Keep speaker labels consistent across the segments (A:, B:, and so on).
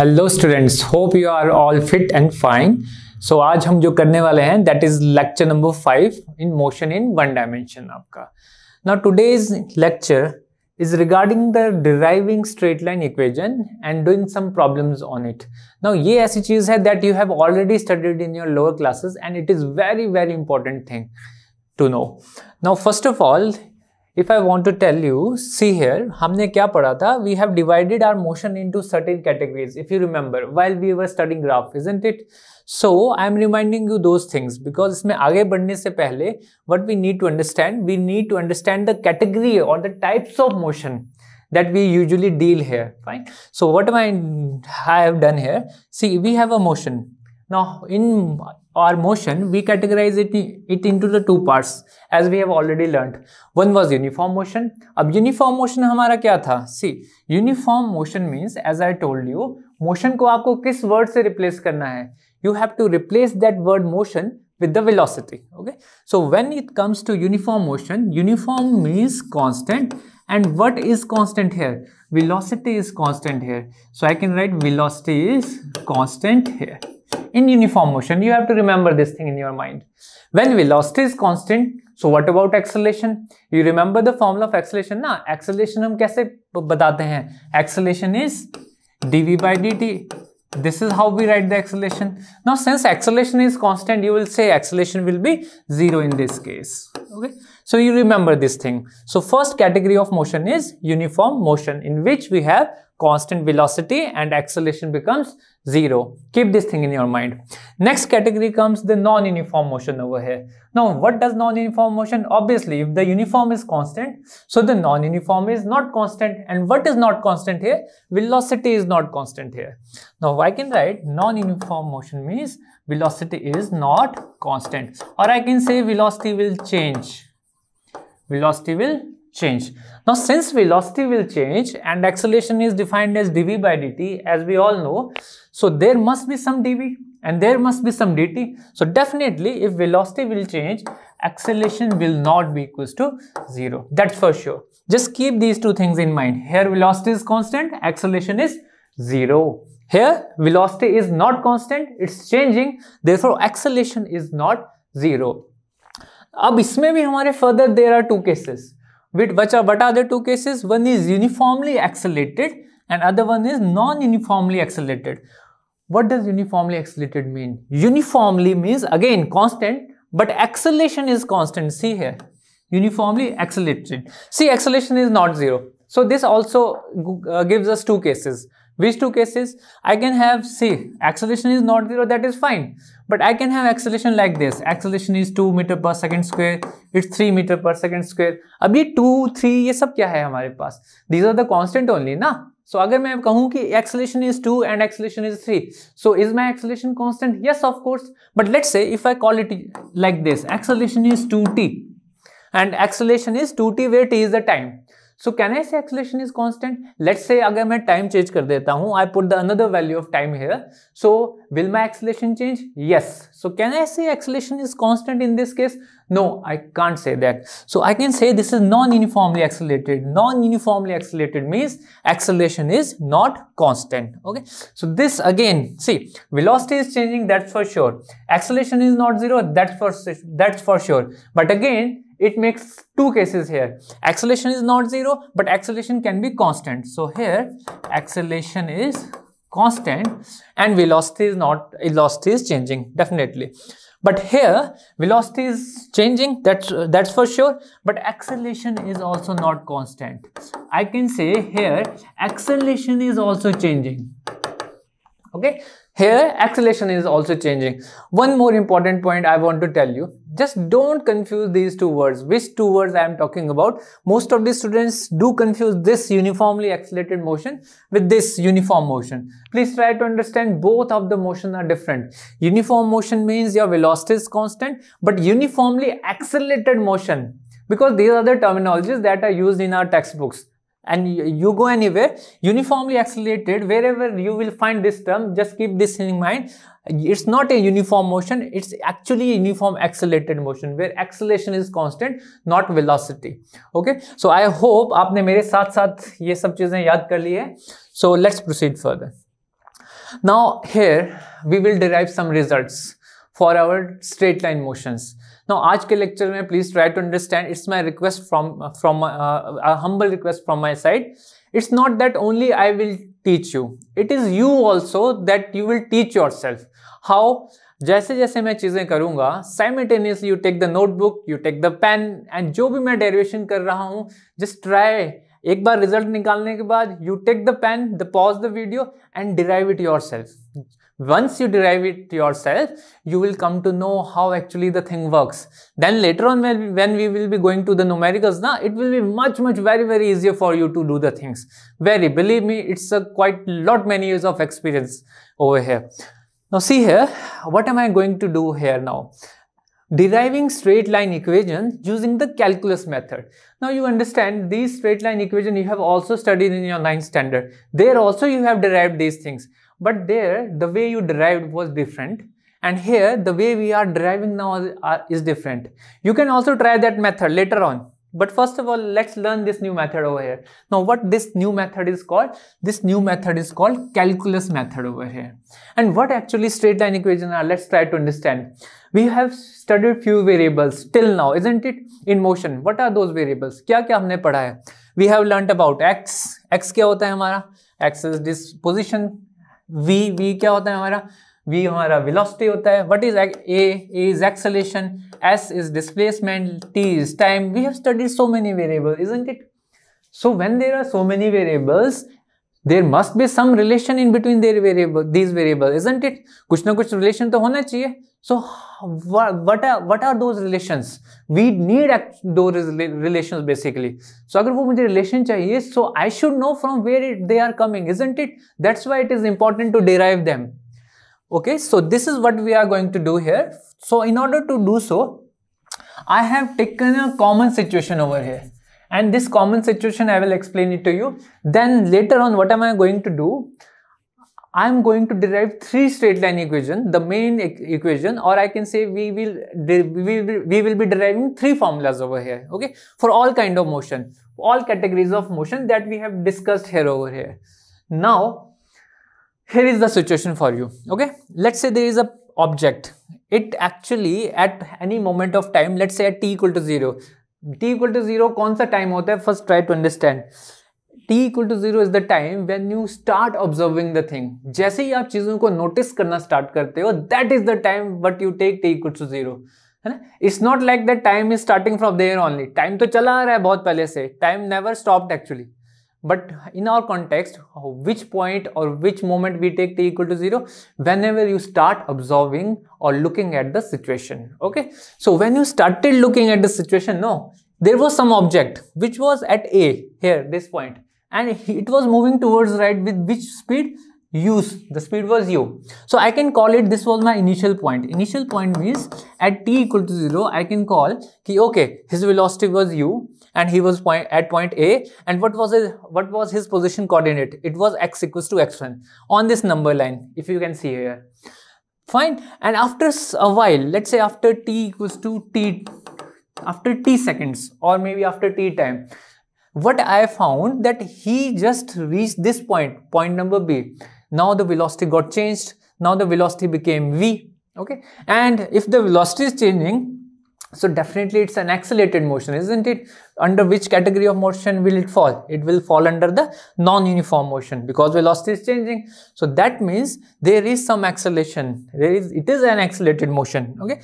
A: Hello students hope you are all fit and fine so आज हम जो करने वाले हैं that is lecture number five in motion in one dimension आपका now today is lecture is regarding the deriving straight line equation and doing some problems on it now ये ऐसी चीज है that you have already studied in your lower classes and it is very very important thing to know now first of all if I want to tell you, see here, हमने क्या पढ़ा था? We have divided our motion into certain categories. If you remember, while we were studying graph, isn't it? So I am reminding you those things because इसमें आगे बढ़ने से पहले, what we need to understand, we need to understand the category or the types of motion that we usually deal here. Fine. So what am I? I have done here. See, we have a motion. Now in or motion, we categorize it, it into the two parts as we have already learned One was uniform motion. ab uniform motion hamara kya tha See, uniform motion means as I told you, motion ko aapko kis word se replace karna hai You have to replace that word motion with the velocity. Okay. So when it comes to uniform motion, uniform means constant and what is constant here? Velocity is constant here. So I can write velocity is constant here. in uniform motion. You have to remember this thing in your mind. When velocity is constant, so what about acceleration? You remember the formula of acceleration na? Acceleration हम कैसे बताते हैं? Acceleration is dv by dt. This is how we write the acceleration. Now since acceleration is constant, you will say acceleration will be zero in this case. Okay. So you remember this thing. So first category of motion is uniform motion in which we have constant velocity and acceleration becomes 0. Keep this thing in your mind. Next category comes the non-uniform motion over here. Now what does non-uniform motion? Obviously if the uniform is constant, so the non-uniform is not constant and what is not constant here? Velocity is not constant here. Now I can write non-uniform motion means velocity is not constant or I can say velocity will change. Velocity will change. Now since velocity will change and acceleration is defined as dv by dt as we all know, so there must be some dv and there must be some dt. So definitely if velocity will change, acceleration will not be equals to 0. That's for sure. Just keep these two things in mind. Here velocity is constant, acceleration is 0. Here velocity is not constant, it's changing, therefore acceleration is not 0. now इसमें भी हमारे further there are with what are the two cases? One is uniformly accelerated and other one is non-uniformly accelerated. What does uniformly accelerated mean? Uniformly means again constant but acceleration is constant. See here, uniformly accelerated. See acceleration is not zero. So this also uh, gives us two cases. Which two cases? I can have, see, acceleration is not zero, that is fine. But I can have acceleration like this. Acceleration is 2 meter per second square. It's 3 meter per second square. अब ये 2, 3 ये सब क्या है हमारे पास these are the constant only ना so so, अगर मैं कहूं कि acceleration is two and acceleration is three so is my acceleration constant yes of course but let say if I call it like this acceleration is two t and acceleration is two t wait is the time so can I say acceleration is constant late से अगर मैं time change कर देता हूँ I put the another value of time here so will my acceleration change yes so can I say acceleration is constant in this case no i can't say that so i can say this is non-uniformly accelerated non-uniformly accelerated means acceleration is not constant okay so this again see velocity is changing that's for sure acceleration is not zero that's for that's for sure but again it makes two cases here. Acceleration is not zero, but acceleration can be constant. So here acceleration is constant and velocity is not, velocity is changing definitely. But here velocity is changing, that's, uh, that's for sure, but acceleration is also not constant. I can say here acceleration is also changing. Okay, here acceleration is also changing. One more important point I want to tell you just don't confuse these two words. Which two words I am talking about? Most of the students do confuse this uniformly accelerated motion with this uniform motion. Please try to understand both of the motion are different. Uniform motion means your velocity is constant, but uniformly accelerated motion because these are the terminologies that are used in our textbooks and you go anywhere uniformly accelerated wherever you will find this term just keep this in mind it's not a uniform motion it's actually uniform accelerated motion where acceleration is constant not velocity okay so i hope aapne mere sath sath ye sab cheeze yaad kar so let's proceed further now here we will derive some results for our straight line motions no आज के lecture में please try to understand it's my request from from humble request from my side it's not that only I will teach you it is you also that you will teach yourself how जैसे जैसे मैं चीज़ें करूंगा simultaneously you take the notebook you take the pen and जो भी मैं derivation कर रहा हूँ जस्ट ट्राई एक बार रिजल्ट निकालने के बाद you take the pen the pause the video and derive it yourself Once you derive it yourself, you will come to know how actually the thing works. Then later on when we will be going to the numericals, na, it will be much, much very, very easier for you to do the things. Very, believe me, it's a quite lot many years of experience over here. Now see here, what am I going to do here now? deriving straight line equations using the calculus method. Now you understand these straight line equation you have also studied in your ninth standard. There also you have derived these things but there the way you derived was different and here the way we are deriving now uh, is different you can also try that method later on but first of all let's learn this new method over here now what this new method is called this new method is called calculus method over here and what actually straight line equation are let's try to understand we have studied few variables till now isn't it in motion what are those variables kya kya humne padha hai we have learned about x x kya hota hai hamara x is this position v v क्या होता है हमारा v हमारा velocity होता है what is a is acceleration s is displacement t is time we have studied so many variable is it so when there are so many variables there must be some relation in between their variable these variable is it कुछ ना कुछ relation तो होना चाहिए सो what are what are those relations we need those relations basically so अगर वो मुझे relation so I should know from where it, they are coming isn't it that's why it is important to derive them okay so this is what we are going to do here so in order to do so I have taken a common situation over here and this common situation I will explain it to you then later on what am I going to do I'm going to derive three straight line equation, the main e equation, or I can say we will, we will be deriving three formulas over here. Okay, for all kind of motion, all categories of motion that we have discussed here over here. Now, here is the situation for you. Okay, let's say there is a object. It actually at any moment of time, let's say at t equal to zero. t equal to zero, कौन सा time होता First try to understand t equal to zero is the time when you start observing the thing. जैसे you आप चीजों को notice करना start करते हो, that is the time but you take t equal to zero. It's not like that time is starting from there only. Time to chala आ रहा है बहुत पहले Time never stopped actually. But in our context, which point or which moment we take t equal to zero? Whenever you start observing or looking at the situation. Okay. So when you started looking at the situation, no. There was some object which was at A here, this point and it was moving towards right with which speed use the speed was u so i can call it this was my initial point initial point means at t equal to 0 i can call ki okay his velocity was u and he was point at point a and what was his what was his position coordinate it was x equals to x1 on this number line if you can see here fine and after a while let's say after t equals to t after t seconds or maybe after t time what I found that he just reached this point, point number B. Now the velocity got changed. Now the velocity became V. Okay. And if the velocity is changing, so definitely it's an accelerated motion, isn't it? Under which category of motion will it fall? It will fall under the non-uniform motion because velocity is changing. So that means there is some acceleration. There is, it is an accelerated motion, okay?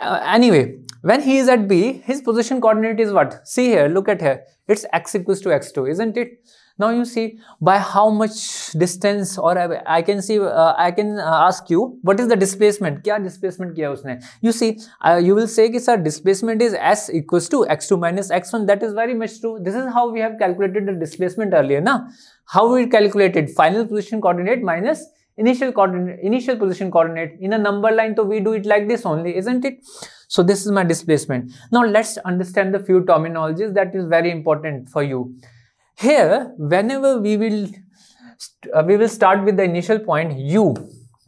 A: Uh, anyway, when he is at B, his position coordinate is what? See here, look at here. It's x equals to x2, isn't it? Now you see by how much distance or I, can see, uh, I can uh, ask you, what is the displacement? Kya displacement kiya usne? You see, uh, you will say ki sir, displacement is s equals to x2 minus x1. That is very much true. This is how we have calculated the displacement earlier, na? How we calculated final position coordinate minus initial coordinate initial position coordinate in a number line so we do it like this only isn't it so this is my displacement now let's understand the few terminologies that is very important for you here whenever we will uh, we will start with the initial point u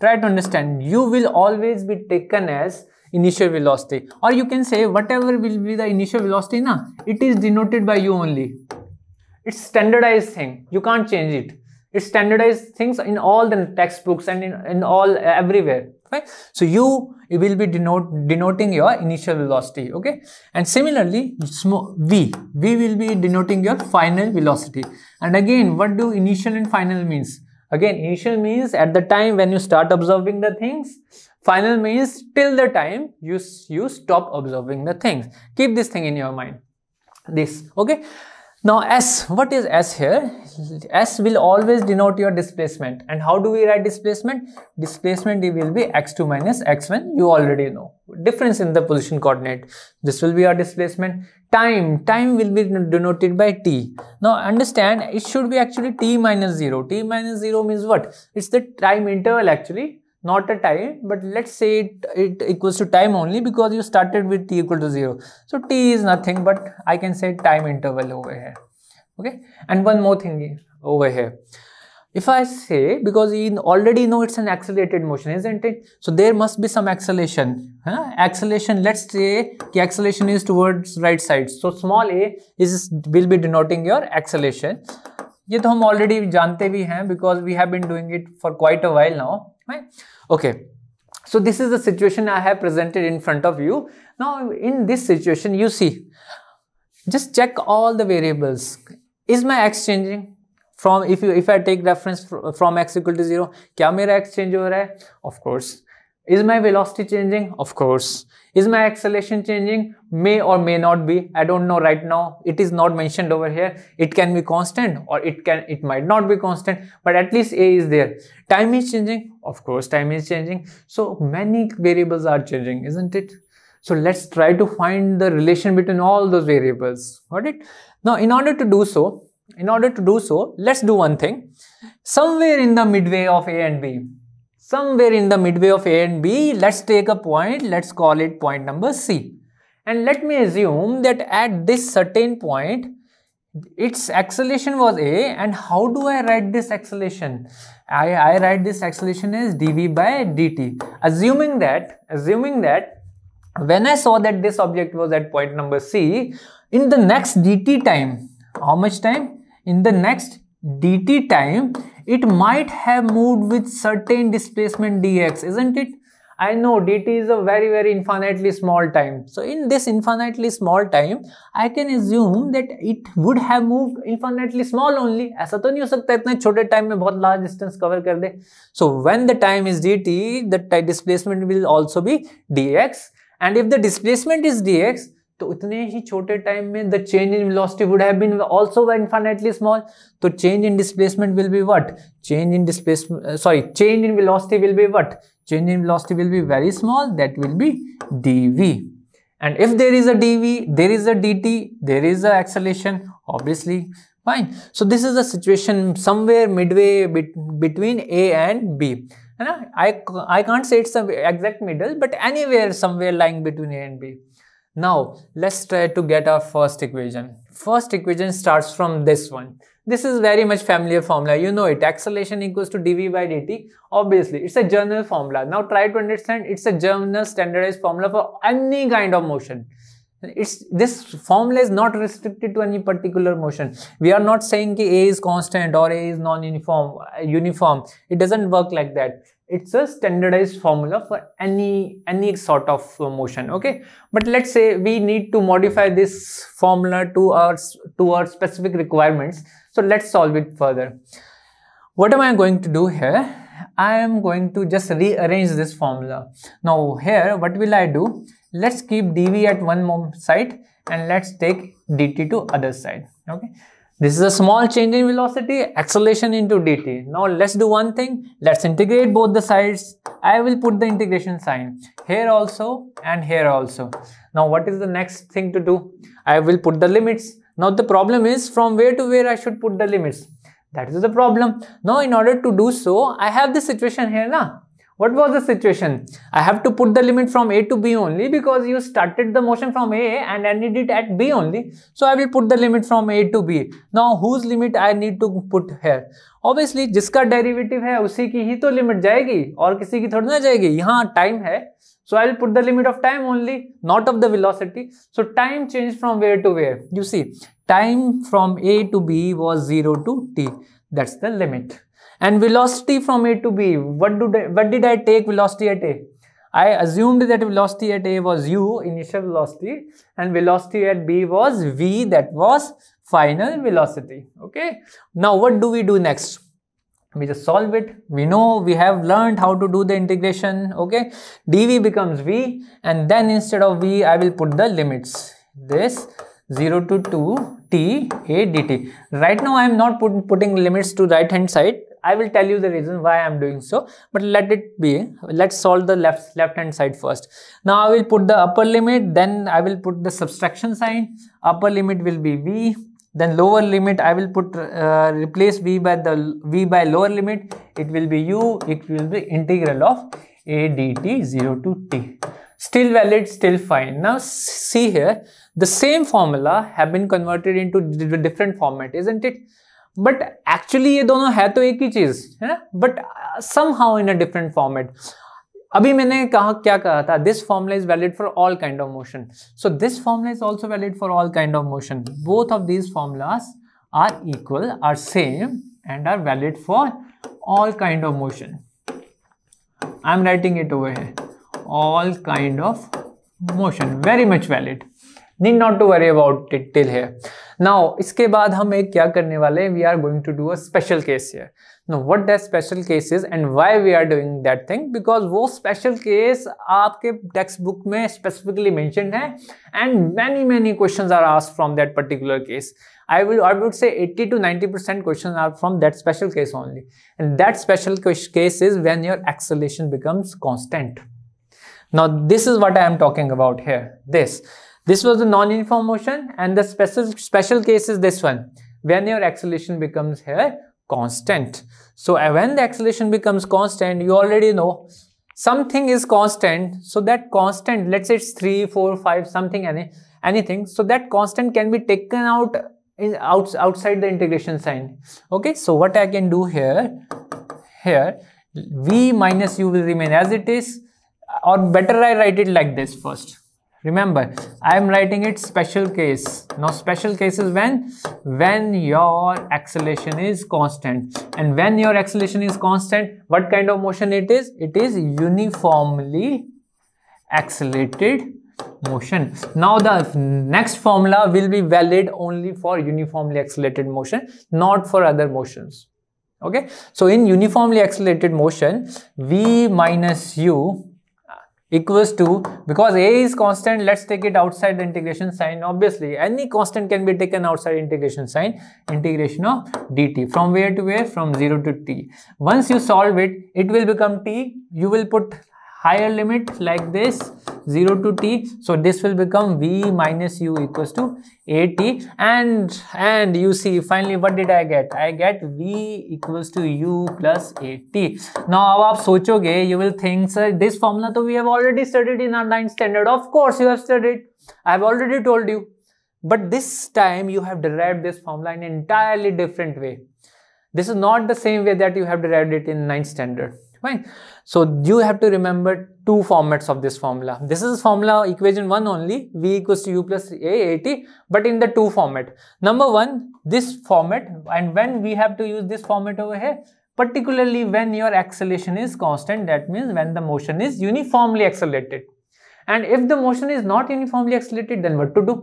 A: try to understand u will always be taken as initial velocity or you can say whatever will be the initial velocity na it is denoted by u only it's standardized thing you can't change it it's standardized things in all the textbooks and in, in all uh, everywhere. Okay. So you will be denote, denoting your initial velocity. Okay. And similarly, V, V will be denoting your final velocity. And again, what do initial and final means? Again, initial means at the time when you start observing the things. Final means till the time you, you stop observing the things. Keep this thing in your mind. This. Okay. Now S, what is S here? S will always denote your displacement. And how do we write displacement? Displacement will be x2 minus x1, you already know. Difference in the position coordinate. This will be our displacement. Time, time will be denoted by t. Now understand, it should be actually t minus 0. t minus 0 means what? It's the time interval actually not a time but let's say it, it equals to time only because you started with t equal to 0 so t is nothing but i can say time interval over here okay and one more thing over here if i say because you already know it's an accelerated motion isn't it so there must be some acceleration huh? acceleration let's say the acceleration is towards right side so small a is will be denoting your acceleration ये तो हम already जानते भी हैं because we have been doing it for quite a while now Okay. So this is the situation I have presented in front of you. Now in this situation, you see, just check all the variables. Is my x changing? From if you if I take reference from x equal to zero, क्या मेरा x change हो रहा है? Of course. Is my velocity changing? Of course. Is my acceleration changing? May or may not be. I don't know right now. It is not mentioned over here. It can be constant or it can, it might not be constant, but at least A is there. Time is changing. Of course, time is changing. So many variables are changing, isn't it? So let's try to find the relation between all those variables. Got it? Now, in order to do so, in order to do so, let's do one thing. Somewhere in the midway of A and B, somewhere in the midway of A and B, let's take a point, let's call it point number C. And let me assume that at this certain point, its acceleration was a and how do i write this acceleration i i write this acceleration as dv by dt assuming that assuming that when i saw that this object was at point number c in the next dt time how much time in the next dt time it might have moved with certain displacement dx, isn't it? I know dt is a very very infinitely small time. So in this infinitely small time, I can assume that it would have moved infinitely small only. ऐसा तो नहीं हो सकता इतने छोटे time में बहुत large distance cover कर दे. So when the time is dt, the displacement will also be dx. And if the displacement is dx, तो इतने ही छोटे टाइम में the change in velocity would have been also infinitely small तो change in displacement will be what change in displacement sorry change in velocity will be what change in velocity will be very small that will be dv and if there is a dv there is a dt there is a acceleration obviously fine so this is a situation somewhere midway between A and B है ना I I can't say it's a exact middle but anywhere somewhere lying between A and B Now let's try to get our first equation. First equation starts from this one. This is very much familiar formula. You know it. Acceleration equals to dv by dt. Obviously, it's a general formula. Now try to understand it's a general standardized formula for any kind of motion it's this formula is not restricted to any particular motion we are not saying ki a is constant or a is non uniform uh, uniform it doesn't work like that it's a standardized formula for any any sort of uh, motion okay but let's say we need to modify this formula to our to our specific requirements so let's solve it further what am i going to do here i am going to just rearrange this formula now here what will i do Let's keep dv at one more side and let's take dt to other side. Okay. This is a small change in velocity, acceleration into dt. Now let's do one thing. Let's integrate both the sides. I will put the integration sign here also and here also. Now what is the next thing to do? I will put the limits. Now the problem is from where to where I should put the limits. That is the problem. Now in order to do so, I have this situation here now what was the situation? I have to put the limit from A to B only because you started the motion from A and ended it at B only. So I will put the limit from A to B. Now whose limit I need to put here? Obviously जिसका derivative है उसी की ही तो limit जाएगी और किसी की थोड़ी ना जाएगी यहाँ टाइम है So I'll put the limit of time only, not of the velocity. So time changed from where to where. You see, time from A to B was 0 to t. That's the limit and velocity from a to b what do what did i take velocity at a i assumed that velocity at a was u initial velocity and velocity at b was v that was final velocity okay now what do we do next we just solve it we know we have learned how to do the integration okay dv becomes v and then instead of v i will put the limits this 0 to 2 t a dt right now i am not put, putting limits to right hand side I will tell you the reason why I'm doing so, but let it be. Let's solve the left left hand side first. Now I will put the upper limit, then I will put the subtraction sign. Upper limit will be V. Then lower limit I will put uh, replace V by the V by lower limit. It will be U. It will be integral of A dt 0 to t. Still valid, still fine. Now see here, the same formula have been converted into different format, isn't it? But actually ये दोनों है तो एक ही चीज़ है ना but somehow in a different format अभी मैंने कहा क्या कहा था this formula is valid for all kind of motion so this formula is also valid for all kind of motion both of this formulas are equal are same and are valid for kind of motion I am writing it over here all kind of motion very much valid need not to worry about it till here now इसके बाद we are going to do a special case here now what that special case is and why we are doing that thing because वो special case आपके text book में specifically mentioned and many many questions are asked from that particular case I will I would say 80 to 90% questions are from that special case only. And that special case is when your acceleration becomes constant. Now this is what I am talking about here. This. This was the non-uniform motion and the special, special case is this one, when your acceleration becomes here constant. So uh, when the acceleration becomes constant, you already know something is constant. So that constant, let's say it's 3, 4, 5, something, any, anything. So that constant can be taken out in out, outside the integration sign. Okay, so what I can do here, here, V minus U will remain as it is or better I write it like this first remember i am writing it special case now special case is when when your acceleration is constant and when your acceleration is constant what kind of motion it is it is uniformly accelerated motion now the next formula will be valid only for uniformly accelerated motion not for other motions okay so in uniformly accelerated motion v minus u equals to because a is constant let's take it outside the integration sign obviously any constant can be taken outside integration sign integration of dt from where to where from 0 to t once you solve it it will become t you will put higher limit like this 0 to t so this will become v minus u equals to at and and you see finally what did i get i get v equals to u plus at now अब आप you will think sir this formula तो we have already studied in our standard of course you have studied i have already told you but this time you have derived this formula in entirely different way this is not the same way that you have derived it in 9th standard fine so you have to remember two formats of this formula this is formula equation 1 only v equals to u plus a at but in the two format number one this format and when we have to use this format over here particularly when your acceleration is constant that means when the motion is uniformly accelerated and if the motion is not uniformly accelerated then what to do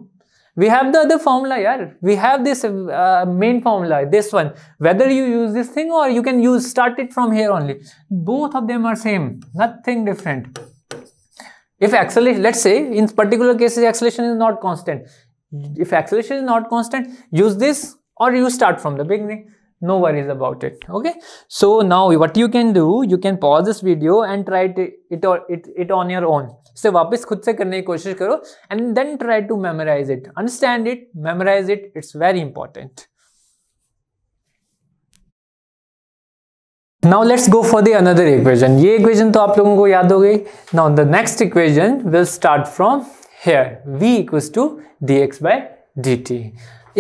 A: we have the other formula yeah we have this uh, main formula this one whether you use this thing or you can use start it from here only both of them are same nothing different if acceleration let's say in particular cases acceleration is not constant if acceleration is not constant use this or you start from the beginning no worries about it okay so now what you can do you can pause this video and try it it, it, it on your own उसे वापस खुद से करने की कोशिश करो and then try to memorize it understand it memorize it it's very important now let's go for the another equation ये equation तो आप लोगों को याद हो गई now the next equation will start from here v equals to d x by d t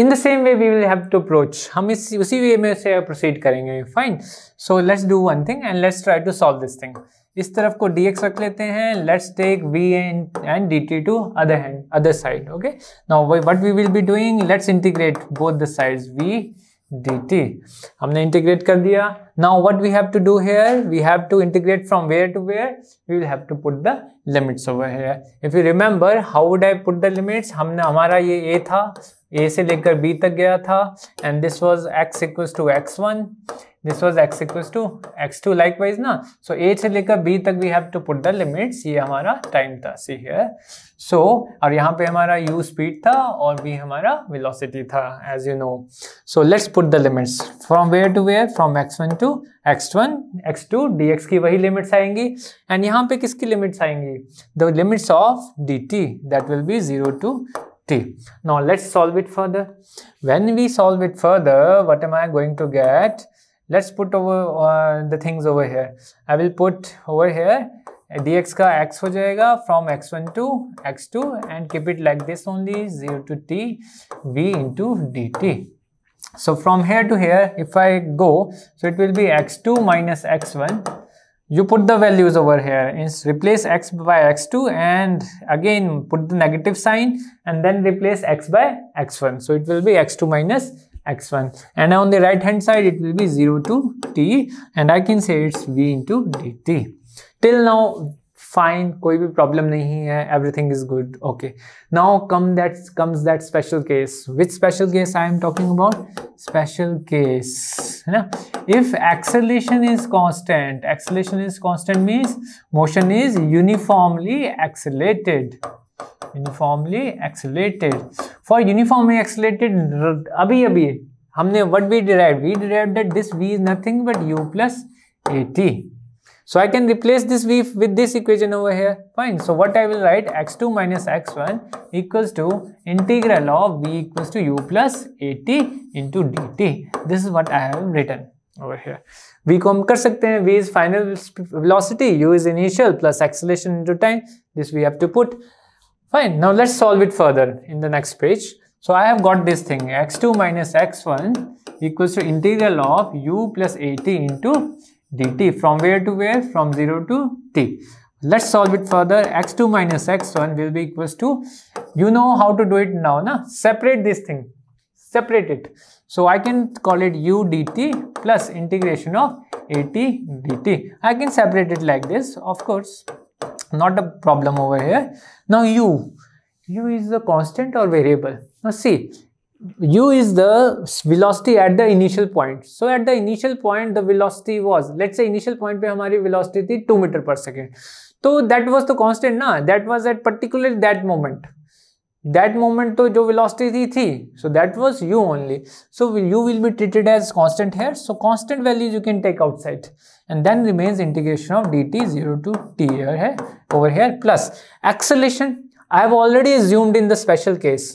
A: in the same way we will have to approach हम इस उसी वे में से प्रोसीड करेंगे fine so let's do one thing and let's try to solve this thing इस तरफ को d x रख लेते हैं let's take v n and d t to other hand other side okay now what we will be doing let's integrate both the sides v d t हमने integrate कर दिया now what we have to do here we have to integrate from where to where we will have to put the limits over here if you remember how would I put the limits हमने हमारा ये ए था ए से लेकर B तक गया था and this was x equals to x one this was x equals to x two likewise ना सो ए से लेकर बी तक we have to put the limits ये हमारा टाइम था सी है सो और यहाँ पे हमारा यू स्पीड था और बी हमारा विलोसिटी था as you know so let's put the limits from where to where from x one to x one x two d x की वही लिमिट्स आएंगी एंड यहाँ पे किसकी लिमिट्स आएंगी the limits of d t that will be zero to t Now let's solve it further when we solve it further what am I going to get let's put over uh, the things over here i will put over here uh, dx ka x ho jayega from x1 to x2 and keep it like this only 0 to t v into dt so from here to here if i go so it will be x2 minus x1 you put the values over here is replace x by x2 and again put the negative sign and then replace x by x1 so it will be x2 minus x1 and on the right hand side it will be 0 to t and i can say it's v into dt till now fine koi problem nahi everything is good okay now come that comes that special case which special case i am talking about special case if acceleration is constant acceleration is constant means motion is uniformly accelerated uniformly accelerated for uniformly accelerated abhi abhi हमने what we derived we derived that this v is nothing but u plus at so i can replace this v with this equation over here fine so what i will write x2 minus x1 equals to integral of v equals to u plus at into dt this is what i have written over here v को कर सकते हैं v is final velocity u is initial plus acceleration into time this we have to put Fine, now let's solve it further in the next page. So I have got this thing x2 minus x1 equals to integral of u plus at into dt from where to where? From 0 to t. Let's solve it further. x2 minus x1 will be equals to, you know how to do it now, na? separate this thing, separate it. So I can call it u dt plus integration of at dt. I can separate it like this, of course. not a problem over here now u u is the constant or variable now see u is the velocity at the initial point so at the initial point the velocity was let's say initial point pe hamari velocity thi 2 meter per second so that was the constant na that was at particularly that moment that moment to jo velocity thi so that was u only so u will be treated as constant here so constant values you can take outside and then remains integration of dt 0 to t here hai, over here plus acceleration i have already assumed in the special case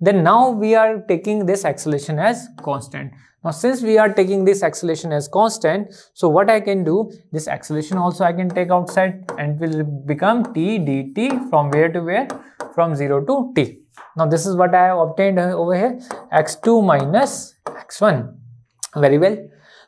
A: then now we are taking this acceleration as constant now, since we are taking this acceleration as constant, so what I can do, this acceleration also I can take outside and will become t dt from where to where? From 0 to t. Now, this is what I have obtained over here, x2 minus x1. Very well.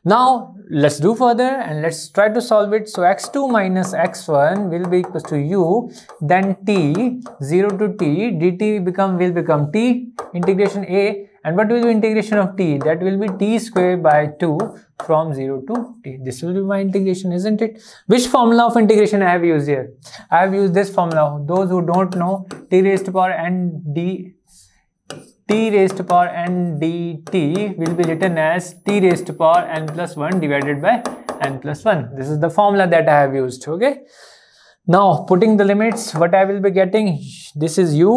A: Now, let's do further and let's try to solve it. So, x2 minus x1 will be equal to u, then t, 0 to t, dt become will become t, integration a and what will be integration of t that will be t square by 2 from 0 to t this will be my integration isn't it which formula of integration i have used here i have used this formula those who don't know t raised to power n d t raised to power n dt will be written as t raised to power n plus 1 divided by n plus 1 this is the formula that i have used okay now putting the limits what i will be getting this is u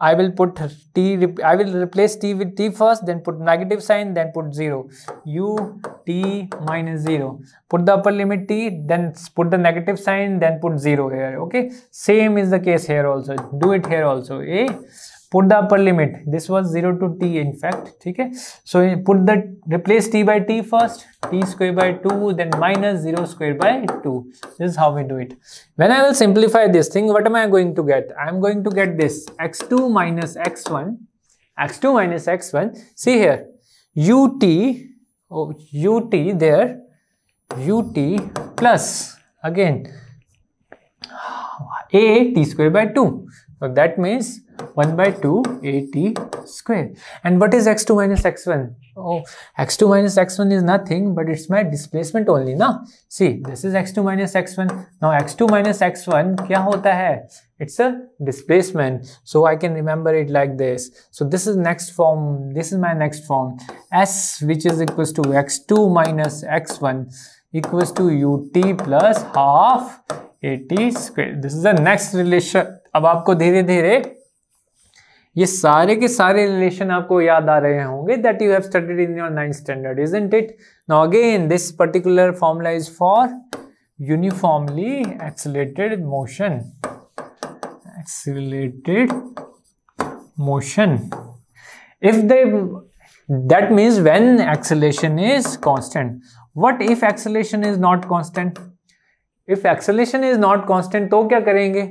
A: I will put t, I will replace t with t first, then put negative sign, then put 0. u t minus 0. Put the upper limit t, then put the negative sign, then put 0 here. Okay. Same is the case here also. Do it here also. A eh? put the upper limit this was 0 to t in fact okay. so put the replace t by t first t square by 2 then minus 0 square by 2 this is how we do it when I will simplify this thing what am I going to get I am going to get this x2 minus x1 x2 minus x1 see here ut oh, ut there ut plus again a t square by 2 so that means one by two a t square and what is x two minus x one x two minus x one is nothing but it's my displacement only ना see this is x two minus x one ना x two minus x one क्या होता है it's a displacement so I can remember it like this so this is next form this is my next form s which is equal to x two minus x one equal to u t plus half a t square this is the next relation अब आपको धीरे धीरे ये सारे के सारे relation आपको याद आ रहे होंगे that you have studied in your nine standard is int it no again this particular formula is for uniformly accelerated motion accelerated motion if they that means when acceleration is constant what if acceleration is not constant if acceleration is not constant तो क्या करेंगे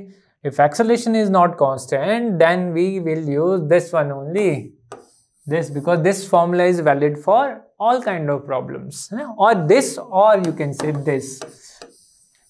A: If acceleration is not constant, then we will use this one only. This because this formula is valid for all kind of problems. Or this or you can say this.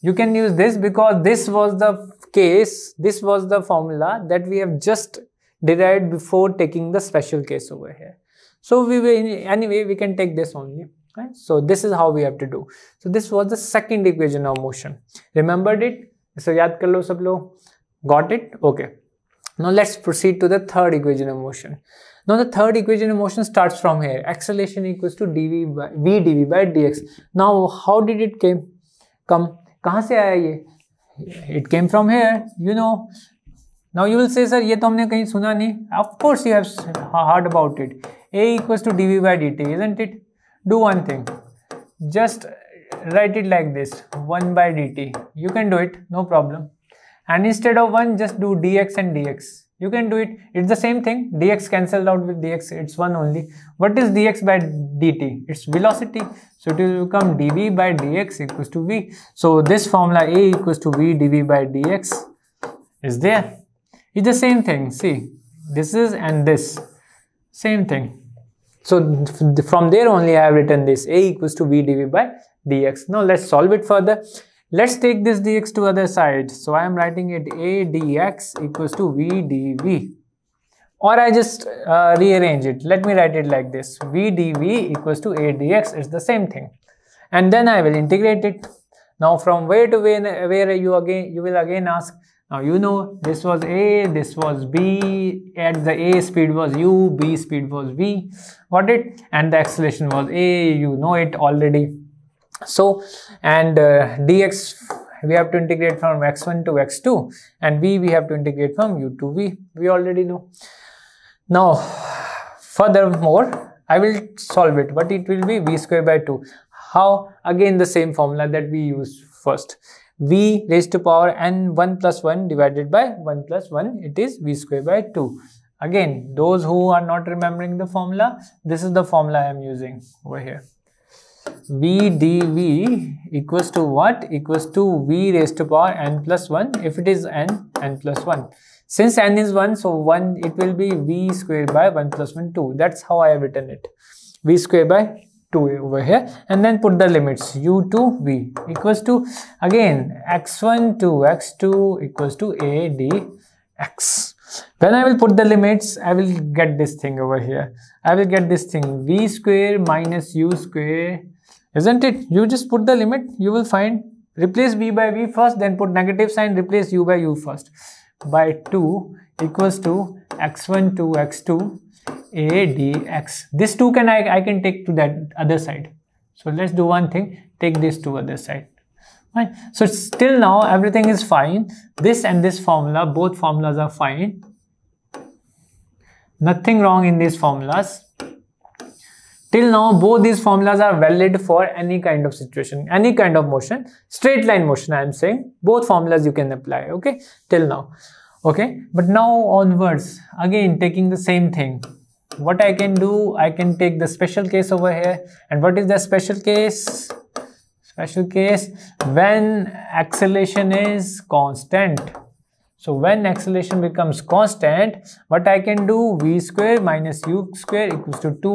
A: You can use this because this was the case, this was the formula that we have just derived before taking the special case over here. So we will, anyway, we can take this only. Right? So this is how we have to do. So this was the second equation of motion. Remembered it? So याद कर लो सब लोग Got it? Okay. Now let's proceed to the third equation of motion. Now the third equation of motion starts from here. Acceleration equals to dv by, v dv by dx. Now how did it came? Come. कहाँ से आया ये? It came from here. You know. Now you will say sir ये तो हमने कहीं सुना नहीं. Of course you have heard about it. A equals to dv by dt, isn't it? Do one thing. Just write it like this. 1 by dt. You can do it. No problem and instead of 1 just do dx and dx you can do it it's the same thing dx cancelled out with dx it's 1 only what is dx by dt it's velocity so it will become dv by dx equals to v so this formula a equals to v dv by dx is there it's the same thing see this is and this same thing so from there only i have written this a equals to v dv by dx now let's solve it further Let's take this dx to other side. So I am writing it a dx equals to v dv. Or I just uh, rearrange it. Let me write it like this. v dv equals to a dx. It's the same thing. And then I will integrate it. Now from where to where, where you again you will again ask. Now you know this was a, this was b. At the a speed was u, b speed was v. Got it? And the acceleration was a. You know it already so and uh, dx we have to integrate from x1 to x2 and v we have to integrate from u to v we already know now furthermore i will solve it but it will be v square by 2 how again the same formula that we used first v raised to power n 1 plus 1 divided by 1 plus 1 it is v square by 2 again those who are not remembering the formula this is the formula i am using over here VDV equals to what? Equals to V raised to power n plus 1 if it is n, n plus 1. Since n is 1, so 1, it will be V squared by 1 plus 1, 2. That's how I have written it. V squared by 2 over here and then put the limits u to v equals to again x1 to x2 equals to a d x when I will put the limits, I will get this thing over here. I will get this thing v square minus u square isn't it? You just put the limit, you will find replace v by v first, then put negative sign, replace u by u first. By 2 equals to x1 to x2 a dx. This 2 can I, I can take to that other side. So let's do one thing, take this to other side. Right. So still now everything is fine. This and this formula, both formulas are fine. Nothing wrong in these formulas. Till now, both these formulas are valid for any kind of situation, any kind of motion, straight line motion, I am saying. Both formulas you can apply, okay, till now. Okay, but now onwards, again taking the same thing. What I can do, I can take the special case over here. And what is the special case? Special case when acceleration is constant. So when acceleration becomes constant, what I can do, v square minus u square equals to 2.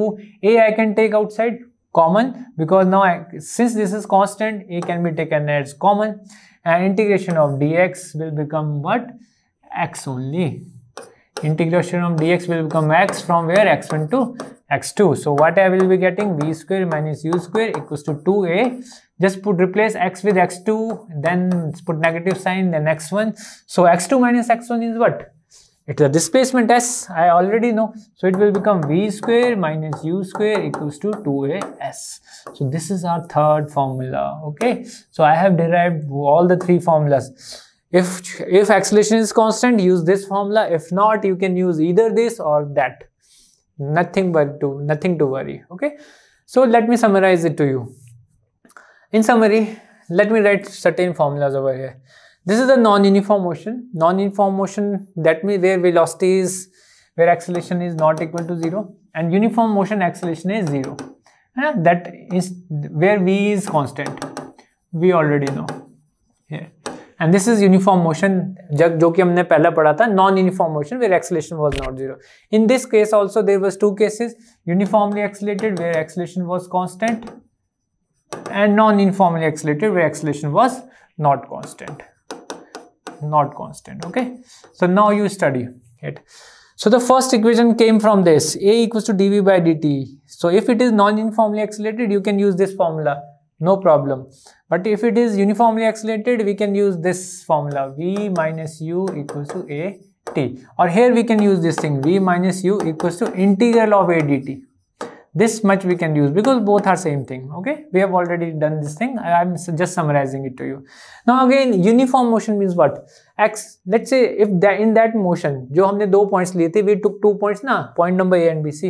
A: a I can take outside common because now I, since this is constant, a can be taken as common and integration of dx will become what? x only. Integration of dx will become x from where x1 to x2. So what I will be getting v square minus u square equals to 2a just put replace x with x2 then put negative sign then x1 so x2 minus x1 is what it's a displacement s i already know so it will become v square minus u square equals to 2as so this is our third formula okay so i have derived all the three formulas if if acceleration is constant use this formula if not you can use either this or that nothing but to nothing to worry okay so let me summarize it to you in summary, let me write certain formulas over here. This is the non-uniform motion. Non-uniform motion, that means where velocity is, where acceleration is not equal to 0 and uniform motion acceleration is 0. Uh, that is where v is constant. We already know. Yeah. this is uniform motion. Motion जब जो कि हमने पहले पढ़ा था non uniform motion where acceleration was not zero in this case also there was two cases uniformly accelerated and non-uniformly accelerated where acceleration was not constant not constant okay so now you study it so the first equation came from this a equals to dv by dt so if it is non-uniformly accelerated you can use this formula no problem but if it is uniformly accelerated we can use this formula v minus u equals to a t or here we can use this thing v minus u equals to integral of a dt this much we can use because both are same thing okay we have already done this thing I, i'm just summarizing it to you now again uniform motion means what x let's say if that in that motion jo humne do points liye the we took two points na point number a and b c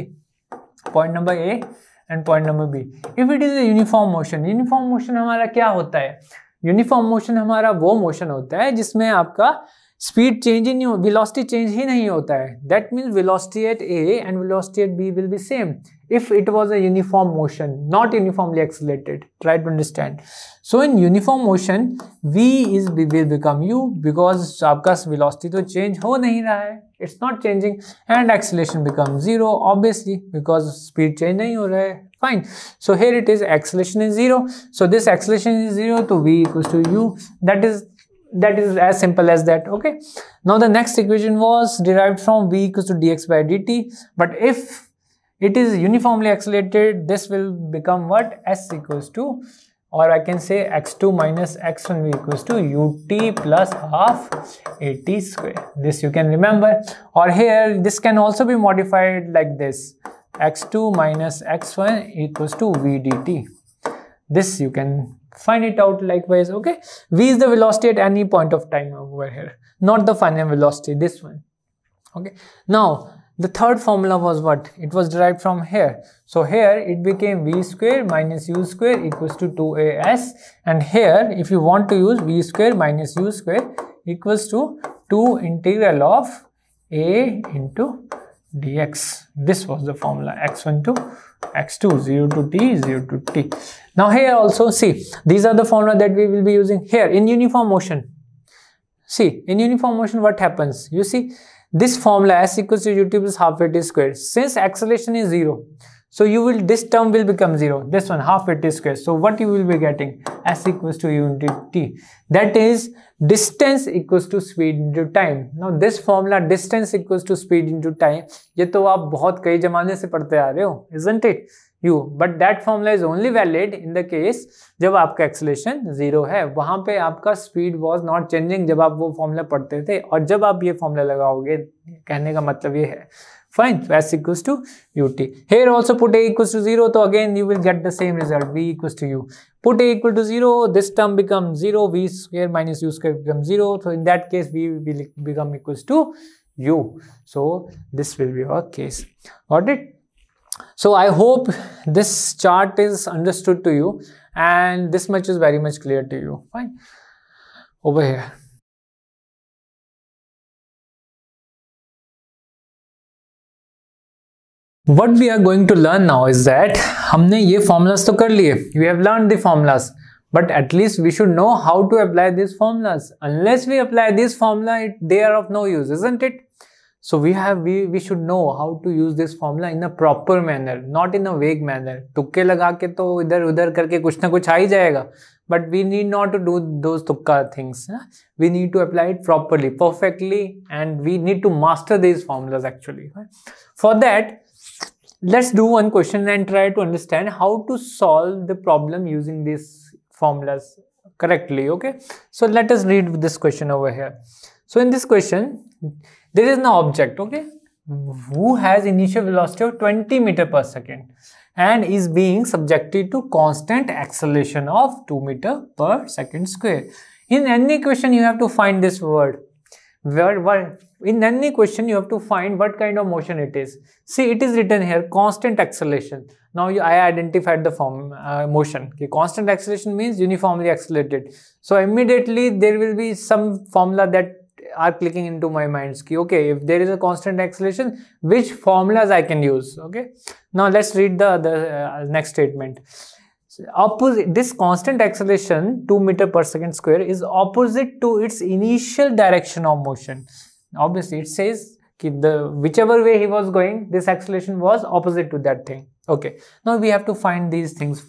A: point number a and point number b if it is a uniform motion uniform motion hamara kya hota hai uniform motion hamara wo motion होता है जिसमें आपका speed change ही नहीं हो velocity change ही नहीं होता है that means velocity at A and velocity at B will be same if it was a uniform motion not uniformly accelerated try to understand so in uniform motion v is be will become u because आपका velocity तो change हो नहीं रहा है it's not changing and acceleration become zero obviously because speed change नहीं हो रहा है fine so here it is acceleration is zero so this acceleration is zero too v equal to u that is that is as simple as that okay now the next equation was derived from v equals to dx by dt but if it is uniformly accelerated this will become what s equals to or I can say x2 minus x1 v equals to ut plus half at square this you can remember or here this can also be modified like this x2 minus x1 equals to v dt this you can find it out likewise okay v is the velocity at any point of time over here not the final velocity this one okay now the third formula was what it was derived from here so here it became v square minus u square equals to 2as and here if you want to use v square minus u square equals to 2 integral of a into dx this was the formula x1 to x2 0 to t 0 to t now here also see, these are the formula that we will be using here in uniform motion. See, in uniform motion what happens? You see, this formula s equals to u t plus half a t t square. Since acceleration is 0, so you will, this term will become 0. This one, half a t t square. So what you will be getting? s equals to u into t. That is, distance equals to speed into time. Now this formula, distance equals to speed into time, Ye to आप बहुत कई जमाने se पढ़ते aare ho, isn't it? u but that formula is only valid in the case जब आपका acceleration zero है वहां पे आपका स्पीड वॉज नॉट चेंजिंग जब आप वो formula पढ़ते थे और जब आप ये formula, लगाओगे कहने का मतलब ये है fine s equals to ut here also put a equals to 0 so again you will get the same result v equals to u put a equal to 0 this term becomes 0 v square minus u square becomes 0 so in that case v will become equals to u so this will be our case got it so i hope this chart is understood to you and this much is very much clear to you fine over here what we are going to learn now is that हमने ये formulas तो कर लिए we have learned the formulas but at least we should know how to apply these formulas unless we apply this formula they are of no use isn't it so we have we we should know how to use this formula in a proper manner, not in a vague manner. तुक्के लगा के तो idhar उधर करके kuch ना कुछ आ ही जाएगा but we need not to do those तुक्का things we need to apply it properly perfectly and we need to master this formulas let let's do one question and try to understand how to solve the problem using these formulas correctly okay so let us read this question over here so in this question this is an object, okay, who has initial velocity of 20 meter per second and is being subjected to constant acceleration of 2 meter per second square. In any question, you have to find this word. Where, where, in any question, you have to find what kind of motion it is. See, it is written here, constant acceleration. Now, you, I identified the form, uh, motion. Okay, constant acceleration means uniformly accelerated. So, immediately there will be some formula that are clicking into my minds ki, okay if there is a constant acceleration which formulas i can use okay now let's read the, the uh, next statement so opposite this constant acceleration 2 meter per second square is opposite to its initial direction of motion obviously it says the whichever way he was going this acceleration was opposite to that thing okay now we have to find these things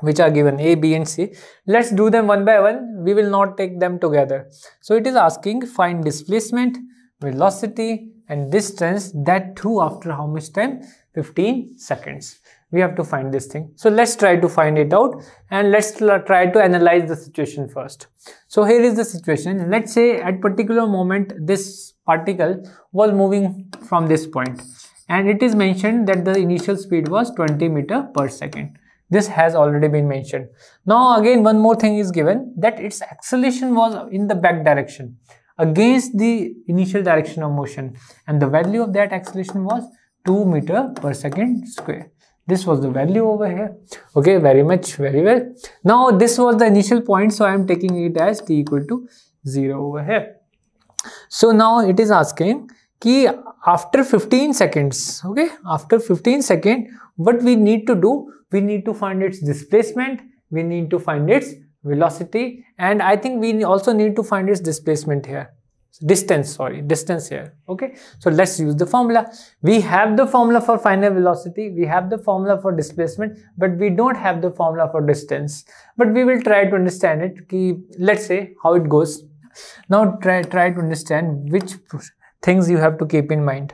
A: which are given a b and c let's do them one by one we will not take them together so it is asking find displacement velocity and distance that too after how much time 15 seconds we have to find this thing so let's try to find it out and let's try to analyze the situation first so here is the situation let's say at particular moment this particle was moving from this point and it is mentioned that the initial speed was 20 meter per second this has already been mentioned now again one more thing is given that its acceleration was in the back direction against the initial direction of motion and the value of that acceleration was 2 meter per second square this was the value over here okay very much very well now this was the initial point so i am taking it as t equal to 0 over here so now it is asking key after 15 seconds okay after 15 second what we need to do we need to find its displacement, we need to find its velocity and I think we also need to find its displacement here distance sorry distance here okay so let's use the formula we have the formula for final velocity we have the formula for displacement but we don't have the formula for distance but we will try to understand it let's say how it goes now try try to understand which things you have to keep in mind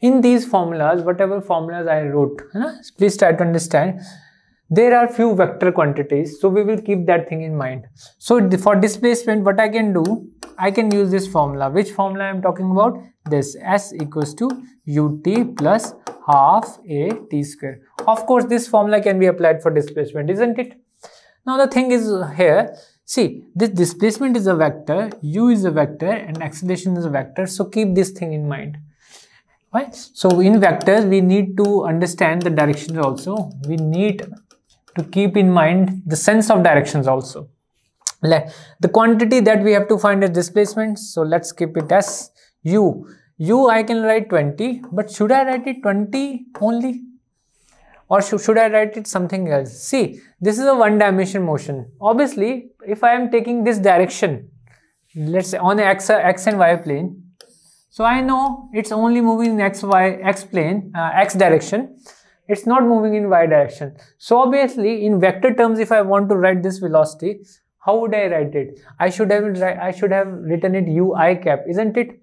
A: in these formulas whatever formulas i wrote please try to understand there are few vector quantities so we will keep that thing in mind so for displacement what i can do i can use this formula which formula i'm talking about this s equals to ut plus half a t square of course this formula can be applied for displacement isn't it now the thing is here see this displacement is a vector u is a vector and acceleration is a vector so keep this thing in mind right so in vectors we need to understand the directions also we need to keep in mind the sense of directions also the quantity that we have to find is displacement so let's keep it as u u i can write 20 but should i write it 20 only or sh should i write it something else see this is a one dimension motion obviously if i am taking this direction let's say on x x and y plane so I know it's only moving in x y x x plane, uh, x direction. It's not moving in y direction. So obviously in vector terms, if I want to write this velocity, how would I write it? I should have, I should have written it ui cap, isn't it?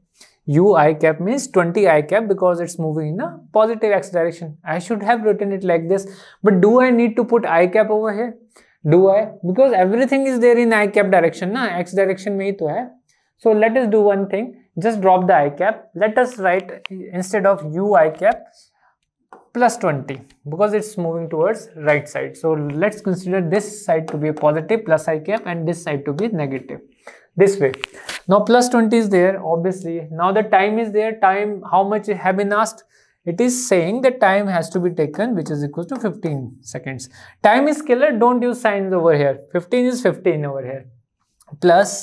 A: ui cap means 20 i cap because it's moving in a positive x direction. I should have written it like this. But do I need to put i cap over here? Do I? Because everything is there in i cap direction, na? x direction mein hi to hai. So let us do one thing just drop the i cap let us write instead of u i cap plus 20 because it's moving towards right side so let's consider this side to be a positive plus i cap and this side to be negative this way now plus 20 is there obviously now the time is there time how much have been asked it is saying the time has to be taken which is equal to 15 seconds time is scalar don't use signs over here 15 is 15 over here plus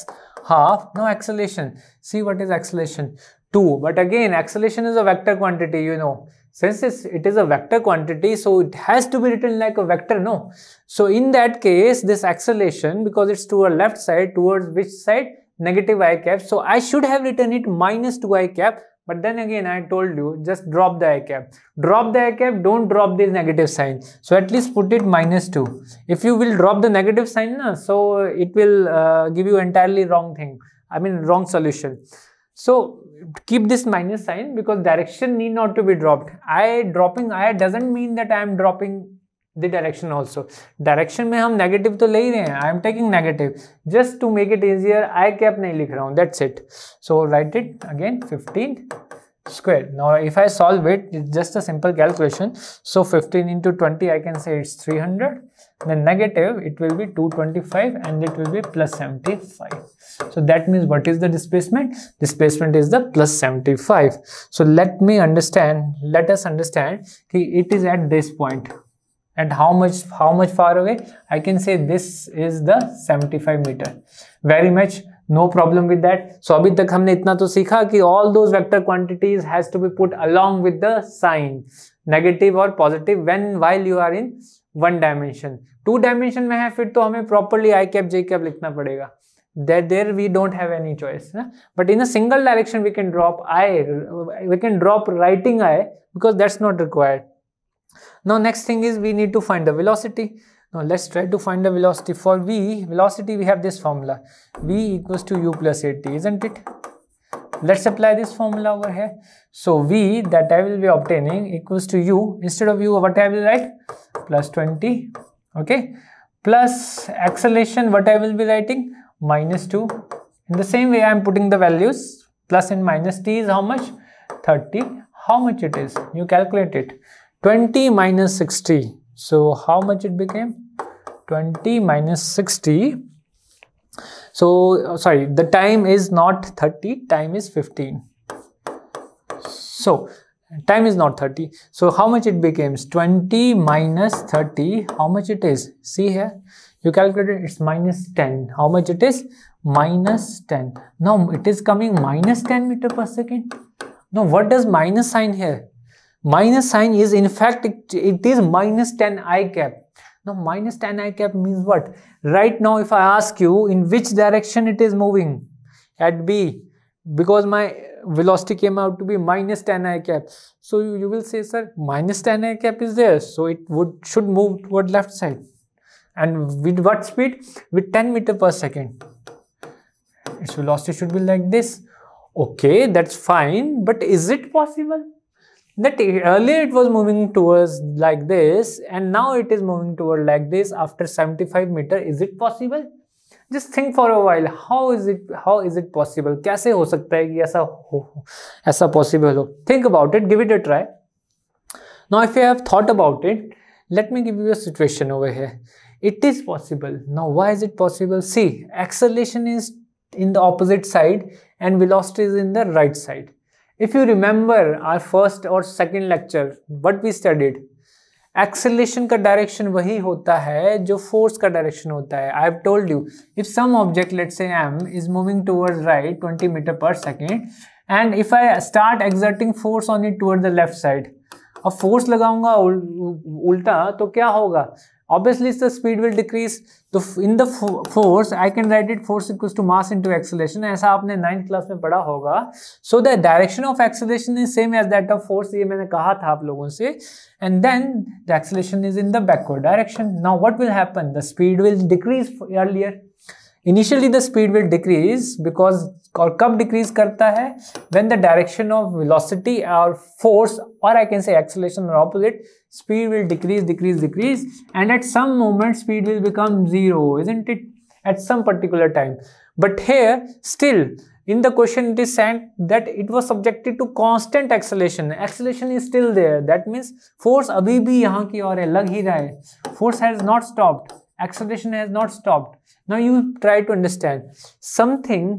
A: half. no acceleration. See what is acceleration? 2. But again, acceleration is a vector quantity, you know. Since it is a vector quantity, so it has to be written like a vector, no? So in that case, this acceleration, because it's to a left side, towards which side? Negative i cap. So I should have written it minus 2i cap but then again, I told you, just drop the i cap. Drop the i cap, don't drop this negative sign. So at least put it minus 2. If you will drop the negative sign, na, so it will uh, give you entirely wrong thing. I mean, wrong solution. So keep this minus sign because direction need not to be dropped. I dropping I doesn't mean that I am dropping the direction also. Direction, में हम negative to ले I'm taking negative just to make it easier. I it easier i cap नहीं So, write it again. Fifteen square. Now if I solve it, it's just a simple calculation. So 15 into 20, I can say it's 300. Then negative, it will be 225 and it will be plus 75. So that means what is the displacement? Displacement is the plus 75. So let me understand, let us understand, it is at this point. at how much how much far away i can say this is the 75 meter very much no problem with that so abhi tak humne itna to sikha ki all those vector quantities has to be put along with the sign negative or positive when while you are in one dimension two dimension में है फिर तो हमें properly i cap j cap लिखना पड़ेगा that there we don't have any choice na? but in a single direction we can drop i we can drop writing i because that's not required Now next thing is we need to find the velocity. Now let's try to find the velocity. For V, velocity we have this formula. V equals to U plus 80, isn't it? Let's apply this formula over here. So V that I will be obtaining equals to U. Instead of U, what I will write? Plus 20, okay? Plus acceleration, what I will be writing? Minus 2. In the same way, I am putting the values. Plus and minus T is how much? 30. How much it is? You calculate it. 20 minus 60 so how much it became 20 minus 60 so uh, sorry the time is not 30 time is 15 so time is not 30 so how much it becomes 20 minus 30 how much it is see here you calculated it's minus 10 how much it is minus 10 now it is coming minus 10 meter per second now what does minus sign here minus sign is in fact it, it is minus 10 i cap now minus 10 i cap means what right now if i ask you in which direction it is moving at b because my velocity came out to be minus 10 i cap so you, you will say sir minus 10 i cap is there so it would should move toward left side and with what speed with 10 meter per second its velocity should be like this okay that's fine but is it possible that earlier it was moving towards like this and now it is moving toward like this after 75 meter is it possible just think for a while how is it how is it possible कैसे हो सकता है कि ऐसा ऐसा possible हो think about it give it a try now if you have thought about it let me give you a situation over here it is possible now why is it possible see acceleration is in the opposite side and velocity is in the right side If you remember our first और second lecture, what we studied, acceleration का direction वही होता है जो force का direction होता है I have told you if some object let say m is moving towards right 20 metre per second and if I start exerting force on it toward the left side अब force लगाऊंगा उल, उल्टा तो क्या होगा obviously the speed will decrease so in the force i can write it force equals to mass into acceleration aisa aapne 9th class mein padha hoga so the direction of acceleration is same as that of force ye maine kaha tha aap logon se and then the acceleration is in the backward direction now what will happen the speed will decrease earlier initially the speed will decrease because और कब decrease करता है when the direction of velocity और force और I can say acceleration और opposite speed will decrease decrease decrease and at some moment speed will become zero is int it at some particular time but here still in the question it is said that it was subjected to constant acceleration acceleration is still there that means force अभी भी यहाँ की और है लग ही रहा है force has not stopped acceleration has not stopped now you try to understand something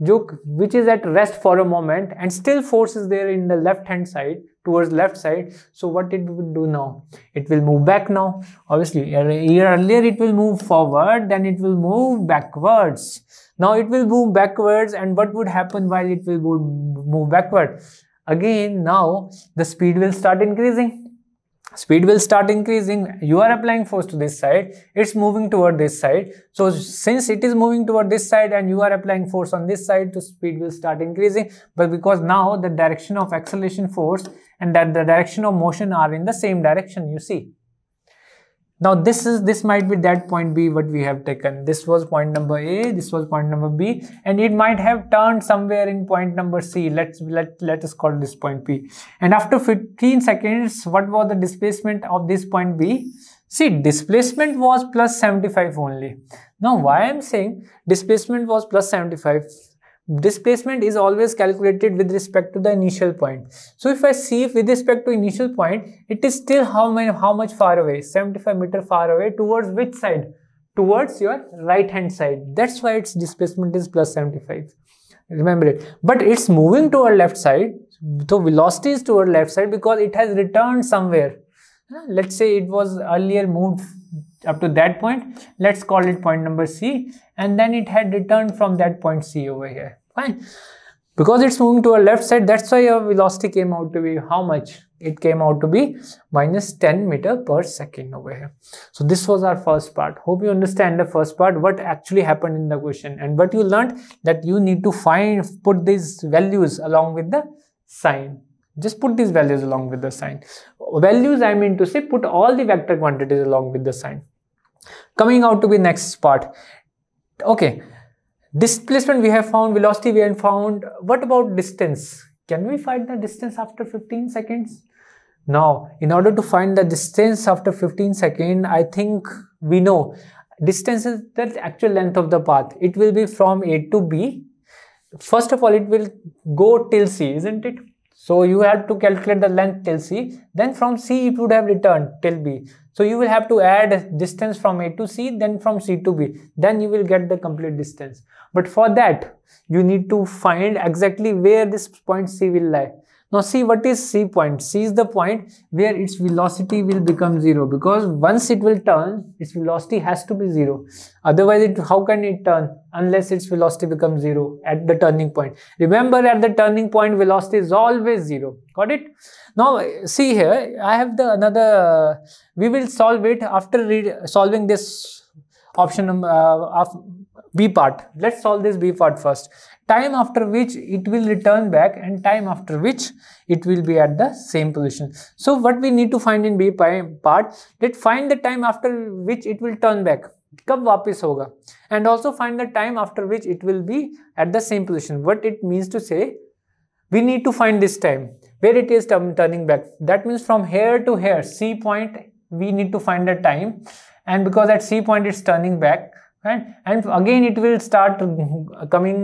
A: which is at rest for a moment and still force is there in the left hand side towards left side so what it would do now it will move back now obviously earlier it will move forward then it will move backwards now it will move backwards and what would happen while it will move backward again now the speed will start increasing speed will start increasing you are applying force to this side it's moving toward this side so since it is moving toward this side and you are applying force on this side the speed will start increasing but because now the direction of acceleration force and that the direction of motion are in the same direction you see now this is this might be that point b what we have taken this was point number a this was point number b and it might have turned somewhere in point number c let's let let us call this point p and after 15 seconds what was the displacement of this point b see displacement was plus 75 only now why i'm saying displacement was plus 75 displacement is always calculated with respect to the initial point. So if I see with respect to initial point, it is still how, many, how much far away? 75 meter far away towards which side? Towards your right hand side. That's why its displacement is plus 75. Remember it. But it's moving toward left side. So velocity is toward left side because it has returned somewhere. Let's say it was earlier moved up to that point let's call it point number c and then it had returned from that point c over here fine because it's moving to a left side that's why your velocity came out to be how much it came out to be minus 10 meter per second over here so this was our first part hope you understand the first part what actually happened in the question and what you learned that you need to find put these values along with the sign just put these values along with the sign values i mean to say put all the vector quantities along with the sign coming out to be next part okay displacement we have found velocity we have found what about distance can we find the distance after 15 seconds now in order to find the distance after 15 seconds i think we know distance is the actual length of the path it will be from a to b first of all it will go till c isn't it so you have to calculate the length till c then from c it would have returned till b so you will have to add distance from A to C, then from C to B. Then you will get the complete distance. But for that, you need to find exactly where this point C will lie. Now see what is C point? C is the point where its velocity will become zero because once it will turn, its velocity has to be zero. Otherwise, it, how can it turn unless its velocity becomes zero at the turning point? Remember at the turning point, velocity is always zero. Got it? Now see here, I have the another, uh, we will solve it after solving this option uh, of B part. Let's solve this B part first time after which it will return back and time after which it will be at the same position. So what we need to find in B part let's find the time after which it will turn back. कब वापस होगा also find the time after which it will be at the same position. What it means to say, we need to find this time where it is turning back that means from here to here c point we need to find the time and because at c point it's turning back right and again it will start coming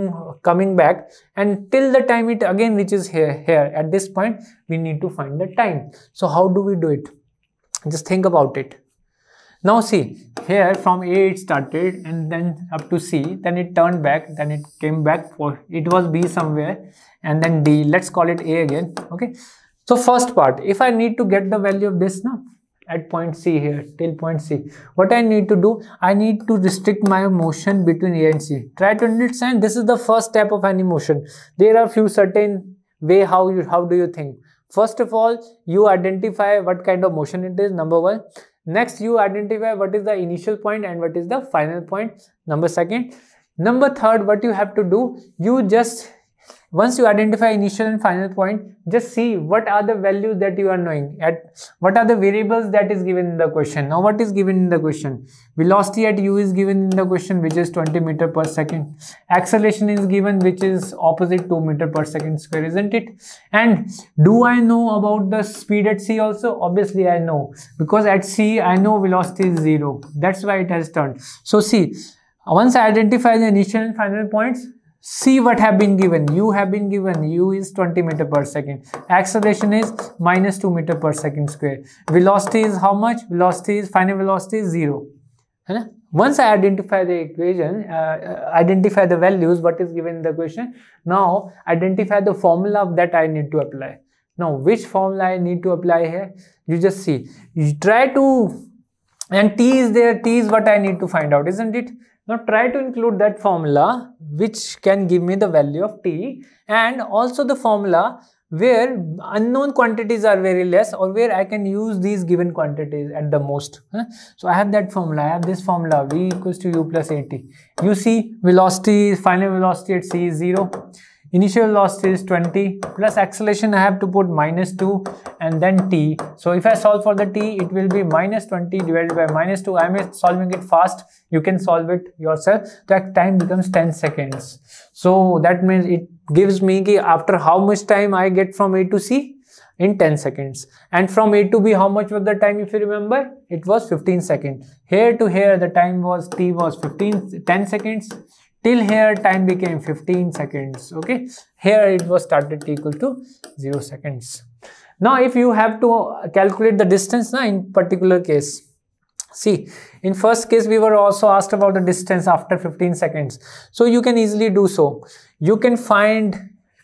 A: coming back and till the time it again reaches here here at this point we need to find the time so how do we do it just think about it now see here from a it started and then up to c then it turned back then it came back for it was b somewhere and then d let's call it a again okay so first part if i need to get the value of this now at point C here till point C. What I need to do, I need to restrict my motion between A and C. Try to understand this is the first step of any motion. There are few certain way how you how do you think. First of all, you identify what kind of motion it is, number one. Next, you identify what is the initial point and what is the final point, number second. Number third, what you have to do, you just once you identify initial and final point, just see what are the values that you are knowing at what are the variables that is given in the question. Now what is given in the question? Velocity at u is given in the question which is 20 meter per second. Acceleration is given which is opposite 2 meter per second square isn't it? And do I know about the speed at c also? Obviously I know because at c I know velocity is 0. That's why it has turned. So see once I identify the initial and final points, see what have been given u have been given u is 20 meter per second acceleration is minus 2 meter per second square velocity is how much velocity is final velocity is zero once i identify the equation uh, uh, identify the values what is given in the equation now identify the formula that i need to apply now which formula i need to apply here you just see you try to and t is there t is what i need to find out isn't it now try to include that formula which can give me the value of t and also the formula where unknown quantities are very less or where I can use these given quantities at the most. So I have that formula, I have this formula v equals to u plus at. You see velocity, final velocity at c is 0. Initial loss is 20 plus acceleration I have to put minus 2 and then t. So if I solve for the t it will be minus 20 divided by minus 2. I am solving it fast. You can solve it yourself. That time becomes 10 seconds. So that means it gives me ki after how much time I get from A to C in 10 seconds and from A to B how much was the time if you remember it was 15 seconds. Here to here the time was t was 15 10 seconds till here time became 15 seconds okay here it was started equal to 0 seconds now if you have to uh, calculate the distance now in particular case see in first case we were also asked about the distance after 15 seconds so you can easily do so you can find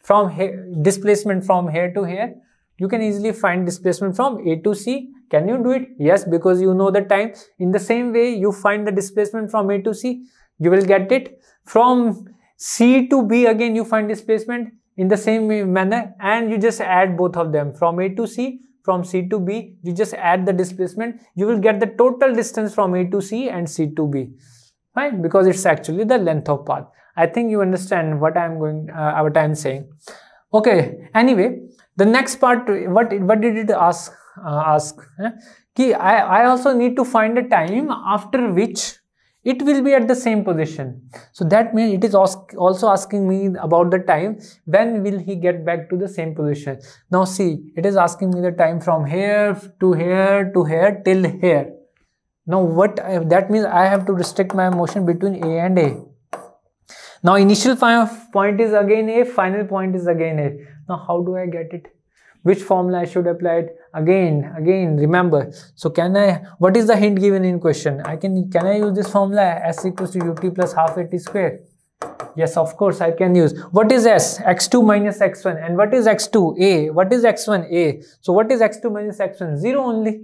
A: from here, displacement from here to here you can easily find displacement from a to c can you do it yes because you know the time in the same way you find the displacement from a to c you will get it from C to B again you find displacement in the same manner and you just add both of them from A to C from C to B you just add the displacement you will get the total distance from A to C and C to B right because it's actually the length of path I think you understand what I'm going uh, what I'm saying okay anyway the next part what what did it ask uh, ask eh? I, I also need to find a time after which it will be at the same position. So that means it is also asking me about the time when will he get back to the same position. Now see, it is asking me the time from here to here to here till here. Now what that means I have to restrict my motion between A and A. Now initial point is again A, final point is again A. Now how do I get it? Which formula I should apply it? again again remember so can i what is the hint given in question i can can i use this formula s equals to ut plus half at square yes of course i can use what is s x2 minus x1 and what is x2 a what is x1 a so what is x2 minus x1 0 only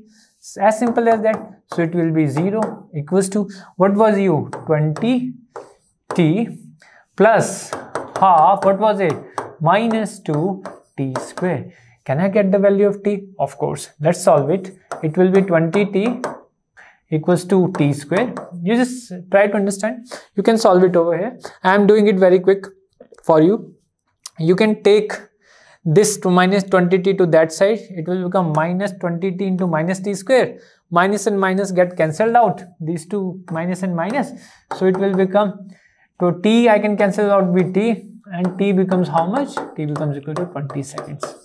A: as simple as that so it will be 0 equals to what was u 20 t plus half what was it minus 2 t square can I get the value of t? Of course. Let's solve it. It will be 20t equals to t square. You just try to understand. You can solve it over here. I am doing it very quick for you. You can take this to minus 20t to that side. It will become minus 20t into minus t square. Minus and minus get cancelled out. These two minus and minus. So it will become, so t I can cancel out with t and t becomes how much? t becomes equal to 20 seconds.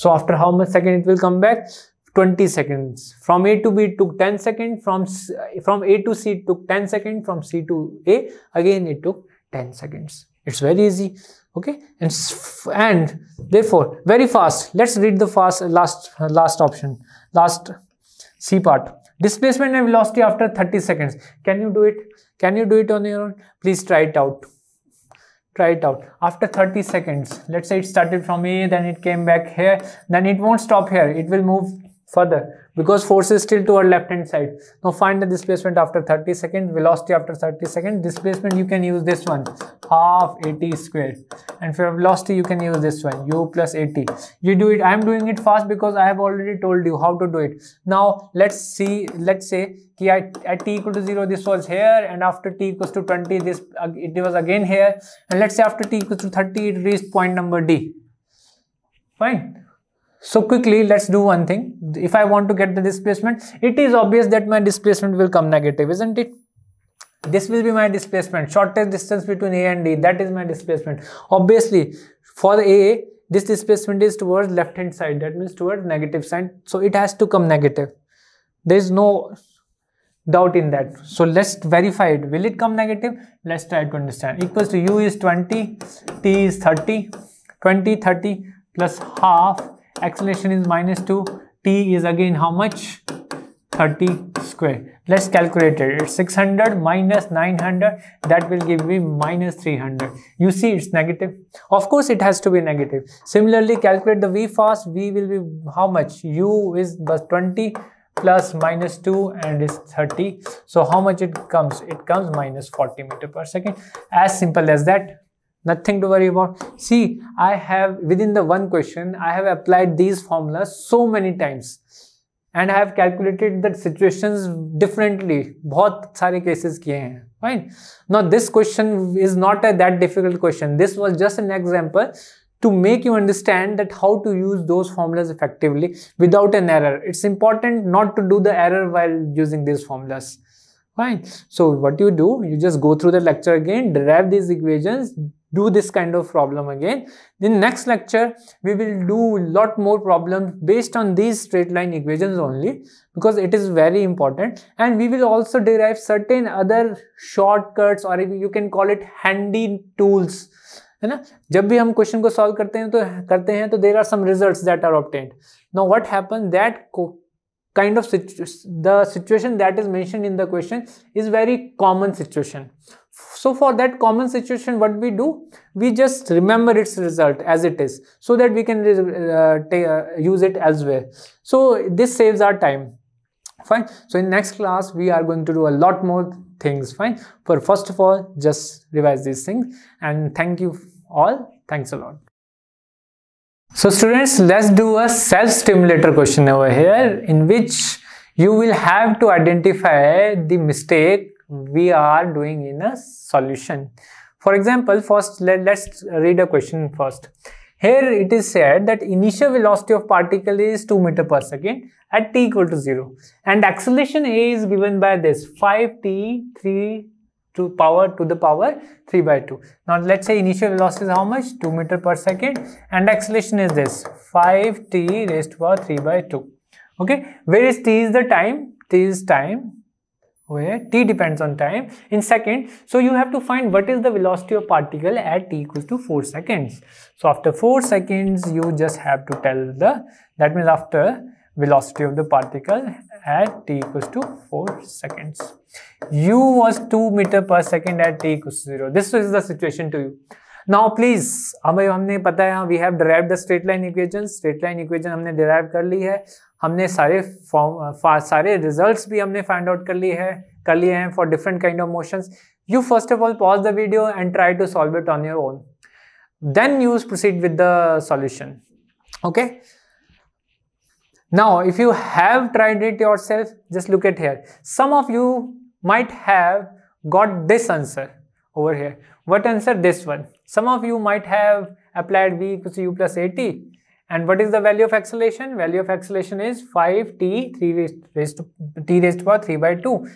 A: So after how much second it will come back? 20 seconds. From A to B took 10 seconds. From, from A to C took 10 seconds. From C to A again it took 10 seconds. It's very easy. Okay. And, and therefore very fast. Let's read the fast last last option. Last C part. Displacement and velocity after 30 seconds. Can you do it? Can you do it on your own? Please try it out try it out after 30 seconds let's say it started from here then it came back here then it won't stop here it will move further because force is still to our left hand side now find the displacement after 30 seconds velocity after 30 seconds displacement you can use this one half 80 squared and for velocity you can use this one u plus 80 you do it i'm doing it fast because i have already told you how to do it now let's see let's say ki at, at t equal to 0 this was here and after t equals to 20 this it was again here and let's say after t equals to 30 it reached point number d fine so quickly, let's do one thing. If I want to get the displacement, it is obvious that my displacement will come negative, isn't it? This will be my displacement, shortest distance between A and D, that is my displacement. Obviously, for A, this displacement is towards left hand side, that means towards negative sign. So it has to come negative. There is no doubt in that. So let's verify it. Will it come negative? Let's try to understand. Equals to U is 20, T is 30, 20, 30 plus half acceleration is minus 2 t is again how much 30 square let's calculate it it's 600 minus 900 that will give me minus 300 you see it's negative of course it has to be negative similarly calculate the v fast v will be how much u is the 20 plus minus 2 and is 30 so how much it comes it comes minus 40 meter per second as simple as that nothing to worry about see i have within the one question i have applied these formulas so many times and I have calculated the situations differently. बहुत सारे cases किए हैं Fine. Now this question is not a that difficult question. This was just an example to make you understand that how to use those formulas effectively without an error it's important not to do the error while using these formulas fine so what you do you just go through the lecture again derive these equations do this kind of problem again. In next lecture, we will do lot more problems based on these straight line equations only because it is very important and we will also derive certain other shortcuts or you can call it handy tools है ना जब भी हम question को solve करते हैं तो करते हैं तो there are some result that are obtained now what happen that kind of situ the situation that is mentioned in the question is very common situation so for that common situation, what we do? We just remember its result as it is so that we can uh, uh, use it elsewhere. So this saves our time. Fine. So in next class, we are going to do a lot more things. Fine. For first of all, just revise these things. And thank you all. Thanks a lot. So students, let's do a self-stimulator question over here in which you will have to identify the mistake we are doing in a solution. For example, first let, us read a question first. Here it is said that initial velocity of particle is 2 meter per second at t equal to 0 and acceleration a is given by this 5t 3 to power to the power 3 by 2. Now let's say initial velocity is how much 2 meter per second and acceleration is this 5t raised to power 3 by 2 okay where is t is the time t is time where t depends on time in second so you have to find what is the velocity of particle at t equals to 4 seconds so after 4 seconds you just have to tell the that means after velocity of the particle at t equals to 4 seconds u was 2 meter per second at t equals to 0 this is the situation to you now please हमें हमने पता है we have derive straight line equation equation straight line equation हमने derive कर ली है हमने सारे फॉर्म uh, सारे रिजल्ट भी हमने फाइंड आउट कर लिए है कर लिए हैं for different kind of motion you first of all pause the video and try to solve it on your own then use proceed with the solution okay now if you have tried it yourself just look at here some of you might have got this answer over here what answer this one some of you might have applied B U plus AT And what is the value of acceleration? Value of acceleration is 5t 3 raised, raised to t raised to power 3 by 2.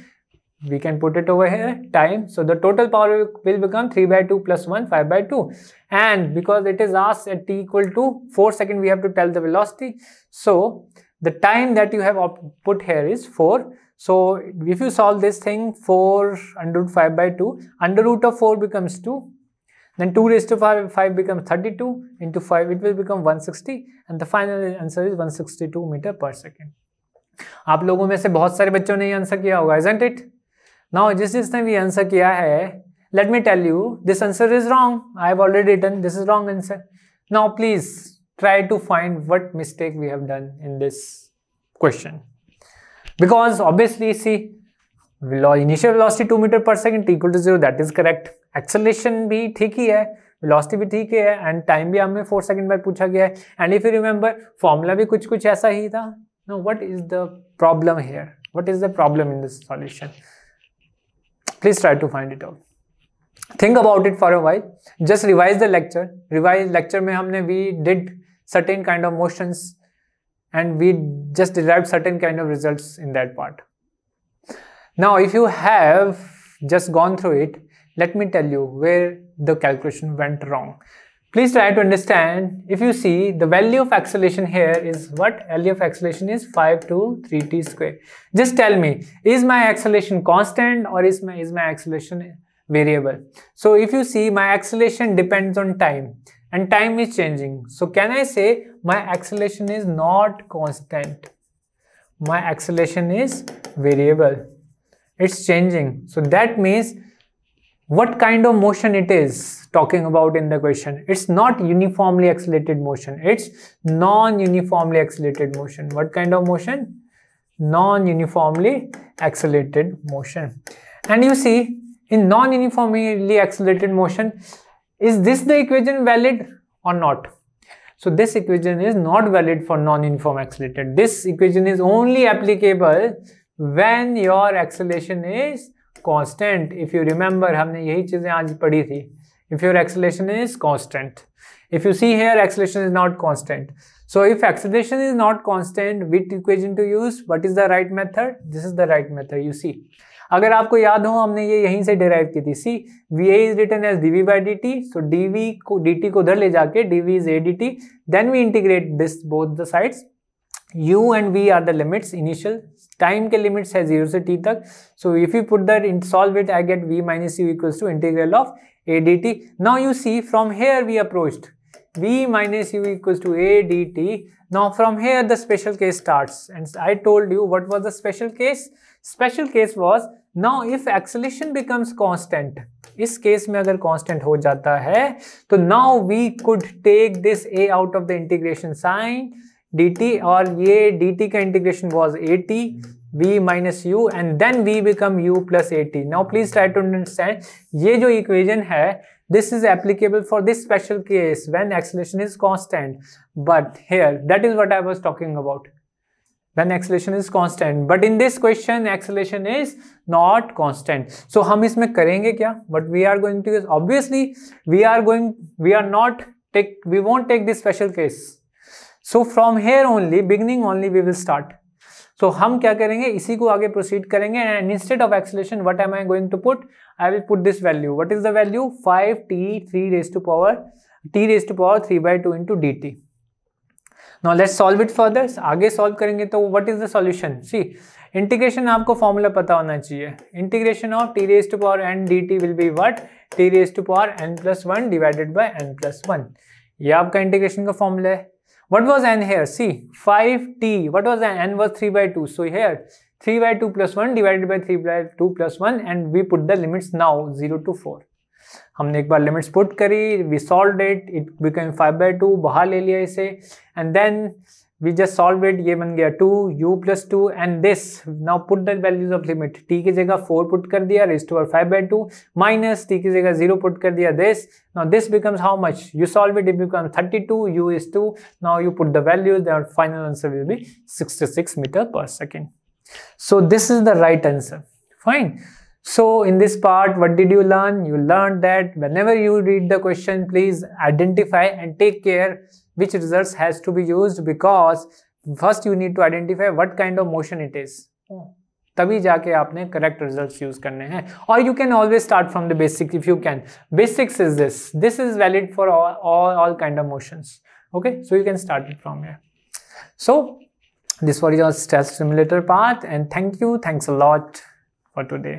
A: We can put it over here time. So the total power will become 3 by 2 plus 1 5 by 2. And because it is asked at t equal to 4 second, we have to tell the velocity. So the time that you have put here is 4. So if you solve this thing 4 under root 5 by 2, under root of 4 becomes 2 then 2 raised to power 5 becomes 32 into 5 it will become 160 and the final answer is 162 meter per second आप लोगों में से बहुत सारे बच्चों ने ये answer किया होगा isn't it now just जिसने भी आंसर किया let me tell you this answer is wrong i have already written this is wrong answer now please try to find what mistake we have done in this question because obviously see initial velocity 2 meter per second equal to 0 that is correct acceleration भी ठीक ही है velocity भी ठीक ही है and time भी हमें four second बाद पूछा गया है and if you remember formula भी कुछ कुछ ऐसा ही था no what is the problem here what is the problem in this solution please try to find it out think about it for a while just revise the lecture revise lecture में हमने we did certain kind of motion and we just derive certain kind of result in that part now if you have just gone through it Let me tell you where the calculation went wrong. Please try to understand, if you see the value of acceleration here is what? value of acceleration is 5 to 3t square. Just tell me, is my acceleration constant or is my, is my acceleration variable? So if you see my acceleration depends on time and time is changing. So can I say my acceleration is not constant? My acceleration is variable. It's changing. So that means what kind of motion it is talking about in the question. It's not uniformly accelerated motion. It's non-uniformly accelerated motion. What kind of motion? Non-uniformly accelerated motion. And you see, in non-uniformly accelerated motion, is this the equation valid or not? So this equation is not valid for non-uniform accelerated. This equation is only applicable when your acceleration is constant if you remember हमने यही चीज़ें आज पढ़ी थी if your acceleration is constant if you see here acceleration is not constant so if acceleration is not constant with equation to use what is the right method this is the right method you see अगर आपको याद हो हमने ये यहीं से derive की थी see we A is written as D V by D T so D V को डी टी को उधर ले जाके D V is A D T then we integrate this both the sides u and v are the limits initial time ke limits है 0 से t T. so if you put that in solve it I get v minus u equals to integral of a dt now you see from here we approached v minus u equals to a dt now from here the special case starts and I told you what was the special case special case was now if acceleration becomes constant इस case में अगर constant हो जाता है now we could take this a out of the integration sign. dt और ये dt का integration was A T V minus U and then V become U plus A T now please try to understand ये जो equation है this is applicable for this special case when acceleration is constant but here that is what I was talking about when acceleration is constant but in this question acceleration is not constant so हम इसमें करेंगे क्या but we are going to obviously we are going we are not take we want take this special case so from here only beginning only we will start so हम क्या करेंगे इसी को आगे प्रोसीड करेंगे and instead of acceleration what am I going to put I will put this value what is the value five T three raise to power T raise to power three by two into D T now let solve it for this आगे solve करेंगे तो what is the solution see integration आपको formula पता होना चाहिए integration of T raise to power N D T will be what T raise to power N plus one divided by N plus one ये आपका integration का formula है What was n here? See, 5t. What was n? n was 3 by 2. So here, 3 by 2 plus 1 divided by 3 by 2 plus 1 and we put the limits now 0 to 4. हमने एक बार limits put करी we solve it it became 5 by 2 बाहर ले लिया इसे and then we just solve it ye ban gaya 2 u plus 2 and this now put the values of limit t ki jagah 4 put kar diya raised to power 5 by 2 minus t ki jagah 0 put kar this now this becomes how much you solve it it becomes 32 u is 2 now you put the values then final answer will be 66 meter per second so this is the right answer fine so in this part what did you learn you learned that whenever you read the question please identify and take care which results has to be used because first you need to identify what kind of motion it is hmm. तभी जाके आपने correct results use करने हैं और you can always start from the basic if you can basics is this this is valid for all all kind of motions okay so you can start it from here so this was your stress simulator part and thank you thanks a lot for today